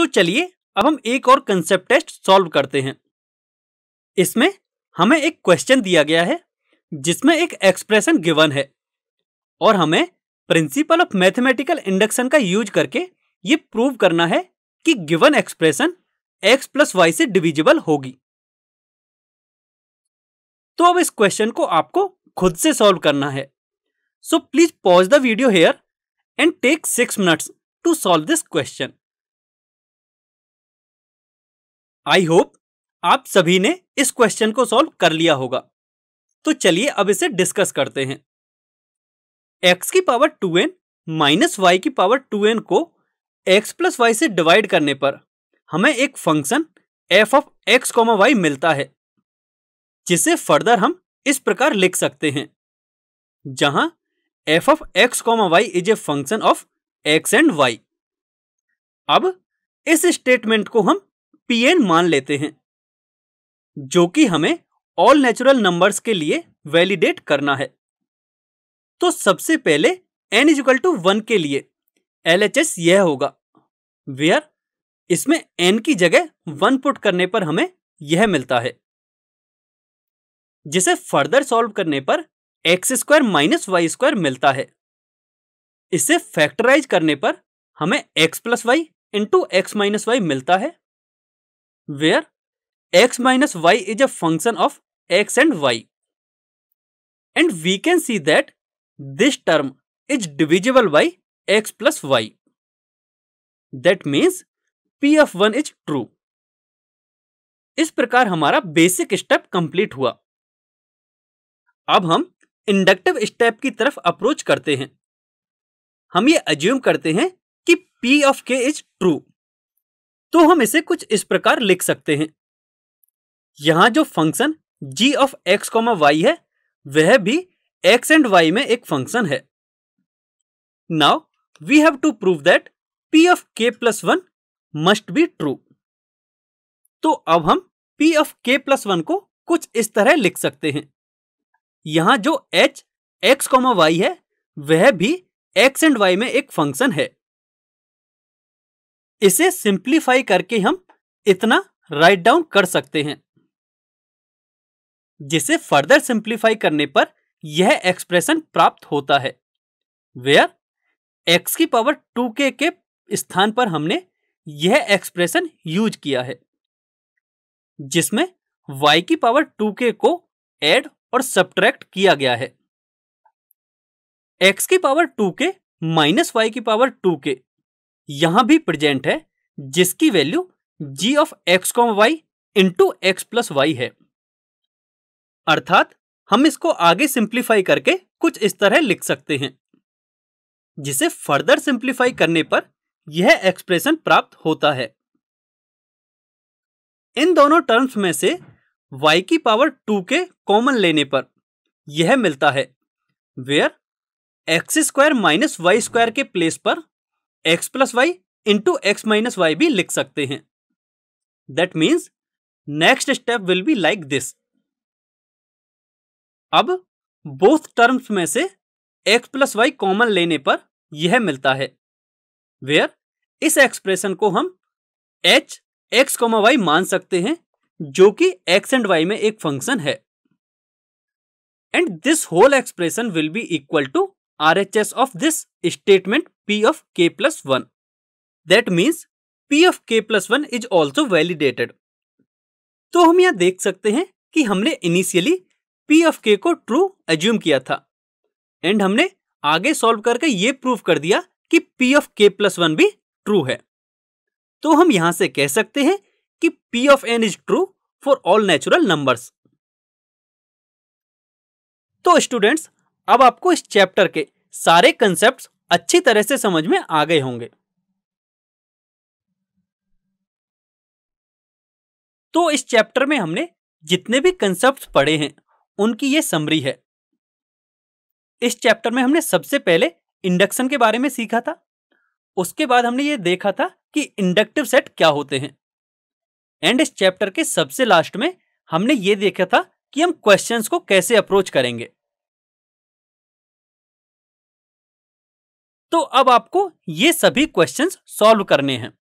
तो चलिए अब हम एक और कंसेप्ट टेस्ट सॉल्व करते हैं इसमें हमें एक क्वेश्चन दिया गया है जिसमें एक एक्सप्रेशन गिवन है और हमें प्रिंसिपल ऑफ मैथमेटिकल इंडक्शन का यूज करके ये प्रूव करना है कि given expression x plus Y से डिविजिबल होगी तो अब इस क्वेश्चन को आपको खुद से सॉल्व करना है so please pause the video here and take six minutes to solve this question I hope आप सभी ने इस क्वेश्चन को सॉल्व कर लिया होगा तो चलिए अब इसे डिस्कस करते हैं x की power 2n N minus Y की पावर 2n को x प्लस वाई से डिवाइड करने पर हमें एक function F of X Y मिलता है जिसे फर्दर हम इस प्रकार लिख सकते हैं जहां F of X Y is a function of X and Y अब इस स्टेटमेंट को हम एन मान लेते हैं जो कि हमें ऑल नेचुरल नंबर्स के लिए वैलिडेट करना है तो सबसे पहले एन इजिकल टू वन के लिए एल एच एस यह होगा वेयर इसमें एन की जगह वन पुट करने पर हमें यह मिलता है जिसे फर्दर सॉल्व करने पर X square minus Y square मिलता है इसे फैक्टराइज करने पर हमें X plus Y into X minus Y मिलता है वेयर x minus Y is a function of X and Y and we can see that this term is divisible by X plus Y that means p of one is true इस प्रकार हमारा basic step complete हुआ अब हम inductive step की तरफ approach करते हैं हम ये अज्यूम करते हैं कि P of K is true तो हम इसे कुछ इस प्रकार लिख सकते हैं यहां जो function g of X Y है वह भी x एंड y में एक फंक्शन है now we have to prove that p of k plus one must be true तो अब हम p of k plus one को कुछ इस तरह लिख सकते हैं यहां जो h x वाई है वह भी x एंड y में एक फंक्शन है इसे सिंप्लीफाई करके हम इतना राइट डाउन कर सकते हैं जिसे फर्दर सिंप्लीफाई करने पर यह एक्सप्रेशन प्राप्त होता है वेयर x की पावर 2k के स्थान पर हमने यह एक्सप्रेशन यूज किया है जिसमें y की पावर 2k को ऐड और सब्ट्रैक्ट किया गया है x की पावर 2k माइनस वाई की पावर 2k यहां भी प्रेजेंट है जिसकी value G of X comma Y into X plus Y है अर्थात हम इसको आगे सिंप्लीफाई करके कुछ इस तरह लिख सकते हैं जिसे फर्दर सिंप्लीफाई करने पर यह एक्सप्रेशन प्राप्त होता है इन दोनों टर्म्स में से y की पावर 2 के कॉमन लेने पर यह मिलता है where X square minus Y square के प्लेस पर X plus Y into X minus Y भी लिख सकते हैं that means next step will be like this अब बोथ टर्म्स में से एक्स प्लस वाई कॉमन लेने पर यह मिलता है वेयर इस एक्सप्रेशन को हम एच एक्स कॉमा वाई मान सकते हैं जो कि एक्स एंड वाई में एक फंक्शन है and this whole expression will be equal to RHS of this statement P of k plus 1. That means P of k plus 1 is also validated. तो हम यहाँ देख सकते हैं कि हमने इनिशियली P of k को ट्रू एज्यूम किया था एंड हमने आगे सॉल्व करके ये प्रूव कर दिया कि P of k plus one भी ट्रू है तो हम यहां से कह सकते हैं कि P of n is true for all natural numbers तो स्टूडेंट्स अब आपको इस चैप्टर के सारे कंसेप्ट अच्छी तरह से समझ में आ गए होंगे तो इस चैप्टर में हमने जितने भी कंसेप्ट पढ़े हैं उनकी ये समरी है इस चैप्टर में हमने सबसे पहले इंडक्शन के बारे में सीखा था उसके बाद हमने ये देखा था कि इंडक्टिव सेट क्या होते हैं एंड इस चैप्टर के सबसे लास्ट में हमने ये देखा था कि हम क्वेश्चंस को कैसे अप्रोच करेंगे तो अब आपको ये सभी क्वेश्चंस सॉल्व करने हैं